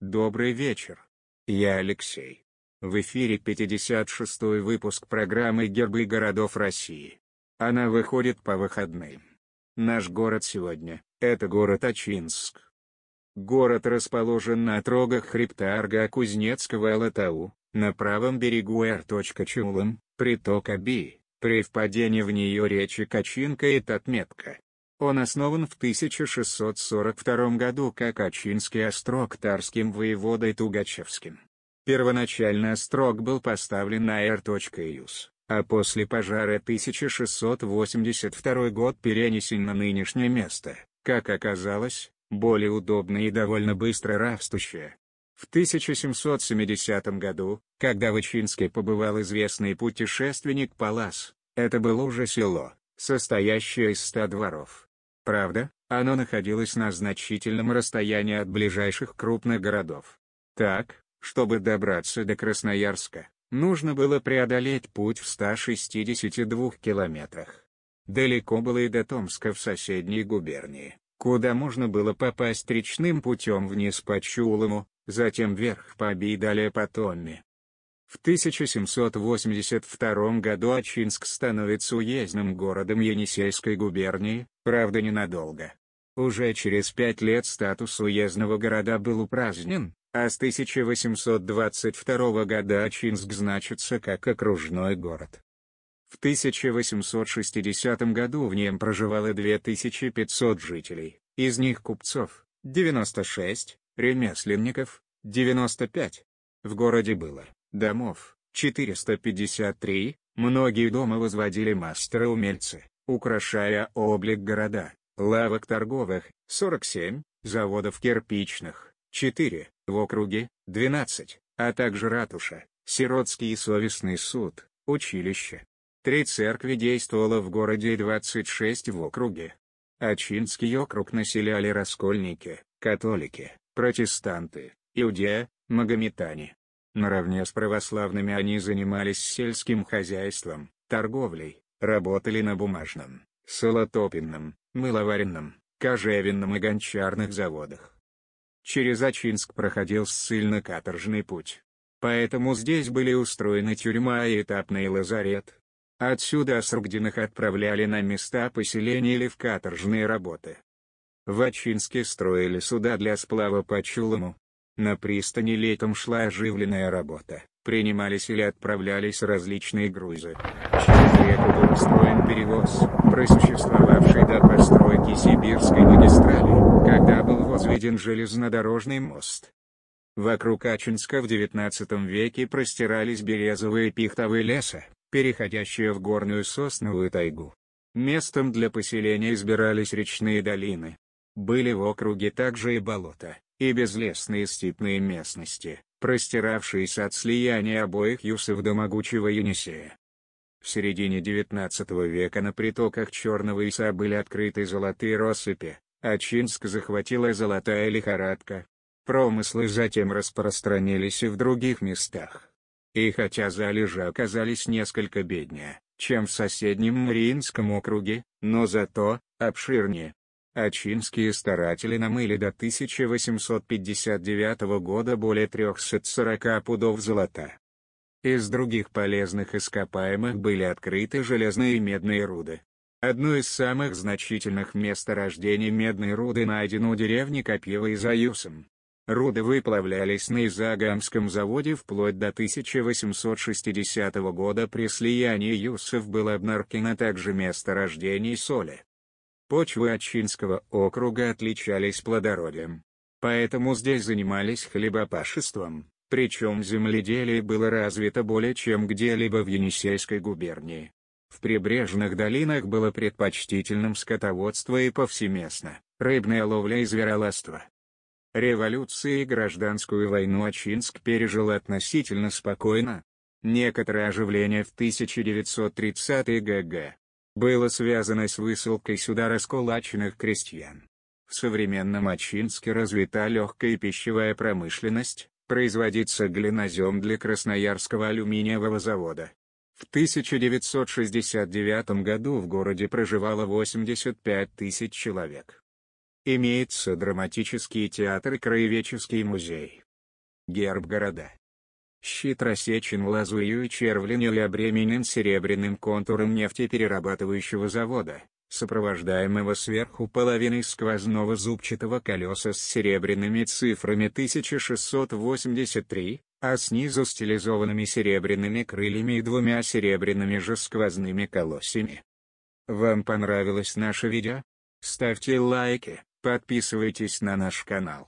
Добрый вечер. Я Алексей. В эфире 56-й выпуск программы «Гербы городов России». Она выходит по выходным. Наш город сегодня – это город Ачинск. Город расположен на отрогах хребта Арга-Кузнецкого Алатау, на правом берегу Р.Чулым, притока Би, при впадении в нее речи Качинка и Татметка. Он основан в 1642 году как Ачинский острог тарским воеводой Тугачевским. Первоначально острог был поставлен на Р.Юс, а после пожара 1682 год перенесен на нынешнее место, как оказалось, более удобное и довольно быстро растущее. В 1770 году, когда в Ичинске побывал известный путешественник Палас, это было уже село, состоящее из ста дворов. Правда, оно находилось на значительном расстоянии от ближайших крупных городов. Так, чтобы добраться до Красноярска, нужно было преодолеть путь в 162 километрах. Далеко было и до Томска в соседней губернии, куда можно было попасть речным путем вниз по Чулому, затем вверх по Би и далее по Томми. В 1782 году Ачинск становится уездным городом Енисейской губернии, правда ненадолго. Уже через пять лет статус уездного города был упразднен, а с 1822 года Ачинск значится как окружной город. В 1860 году в нем проживало 2500 жителей, из них купцов, 96, ремесленников, 95. В городе было домов, 453, многие дома возводили мастеры-умельцы, украшая облик города, лавок торговых, 47, заводов кирпичных, 4, в округе, 12, а также ратуша, сиротский и совестный суд, училище. Три церкви действовало в городе и 26 в округе. Ачинский округ населяли раскольники, католики, протестанты, иудеи, магометане, Наравне с православными они занимались сельским хозяйством, торговлей, работали на бумажном, солотопинном, мыловаренном, кожевенном и гончарных заводах. Через Ачинск проходил ссыльно-каторжный путь. Поэтому здесь были устроены тюрьма и этапный лазарет. Отсюда осругденных отправляли на места поселения или в каторжные работы. В Ачинске строили суда для сплава по Чулому, на пристани летом шла оживленная работа. Принимались или отправлялись различные грузы. Через реку был устроен перевоз, просуществовавший до постройки Сибирской магистрали, когда был возведен железнодорожный мост. Вокруг Ачинска в XIX веке простирались березовые пихтовые леса, переходящие в горную сосновую тайгу. Местом для поселения избирались речные долины. Были в округе также и болота и безлесные степные местности, простиравшиеся от слияния обоих юсов до могучего Енисея. В середине XIX века на притоках Черного Иса были открыты золотые россыпи, а Чинск захватила золотая лихорадка. Промыслы затем распространились и в других местах. И хотя залежи оказались несколько беднее, чем в соседнем Мариинском округе, но зато обширнее. Ачинские старатели намыли до 1859 года более 340 пудов золота. Из других полезных ископаемых были открыты железные и медные руды. Одно из самых значительных месторождений медной руды найдено у деревни Копьева и Заюсом. Руды выплавлялись на Изагамском заводе вплоть до 1860 года при слиянии Юсов было обнаркено также месторождение соли. Почвы Ачинского округа отличались плодородием. Поэтому здесь занимались хлебопашеством, причем земледелие было развито более чем где-либо в Енисейской губернии. В прибрежных долинах было предпочтительным скотоводство и повсеместно, рыбная ловля и звероловство. Революции и гражданскую войну Ачинск пережил относительно спокойно. Некоторое оживление в 1930-е г.г было связано с высылкой сюда раскулаченных крестьян. В современном Ачинске развита легкая пищевая промышленность, производится глинозем для Красноярского алюминиевого завода. В 1969 году в городе проживало 85 тысяч человек. Имеется драматический театр и краеведческий музей. Герб города Щит рассечен лазурью и червленью и обременен серебряным контуром нефтеперерабатывающего завода, сопровождаемого сверху половиной сквозного зубчатого колеса с серебряными цифрами 1683, а снизу стилизованными серебряными крыльями и двумя серебряными же сквозными колосьями. Вам понравилось наше видео? Ставьте лайки, подписывайтесь на наш канал.